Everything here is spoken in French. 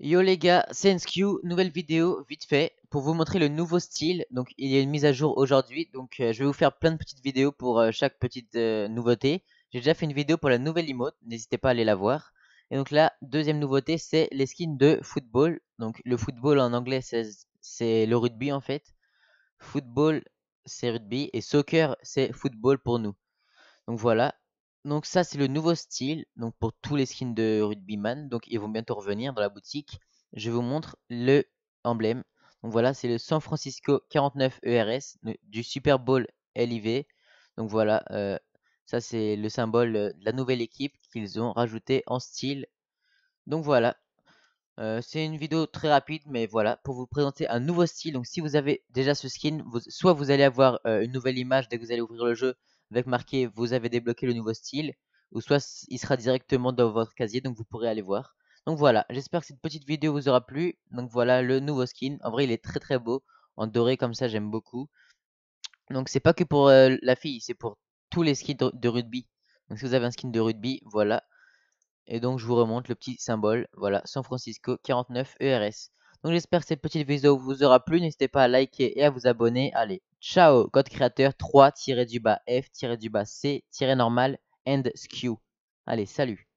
Yo les gars, c'est NSQ, nouvelle vidéo vite fait pour vous montrer le nouveau style. Donc il y a une mise à jour aujourd'hui, donc euh, je vais vous faire plein de petites vidéos pour euh, chaque petite euh, nouveauté. J'ai déjà fait une vidéo pour la nouvelle emote, n'hésitez pas à aller la voir. Et donc là, deuxième nouveauté, c'est les skins de football. Donc le football en anglais, c'est le rugby en fait. Football, c'est rugby et soccer, c'est football pour nous. Donc voilà, donc ça, c'est le nouveau style donc pour tous les skins de Rugbyman. Donc ils vont bientôt revenir dans la boutique. Je vous montre le emblème. Donc voilà, c'est le San Francisco 49 ERS du Super Bowl LIV. Donc voilà, euh, ça c'est le symbole euh, de la nouvelle équipe qu'ils ont rajouté en style. Donc voilà, euh, c'est une vidéo très rapide, mais voilà, pour vous présenter un nouveau style. Donc si vous avez déjà ce skin, soit vous allez avoir une nouvelle image dès que vous allez ouvrir le jeu, avec marqué vous avez débloqué le nouveau style, ou soit il sera directement dans votre casier, donc vous pourrez aller voir. Donc voilà, j'espère que cette petite vidéo vous aura plu. Donc voilà le nouveau skin. En vrai, il est très très beau. En doré comme ça, j'aime beaucoup. Donc c'est pas que pour euh, la fille, c'est pour tous les skins de rugby. Donc si vous avez un skin de rugby, voilà. Et donc je vous remonte le petit symbole. Voilà, San Francisco 49 ERS. Donc j'espère que cette petite vidéo vous aura plu. N'hésitez pas à liker et à vous abonner. Allez, Ciao, code créateur 3-du-bas F-du-bas C-normal and skew. Allez, salut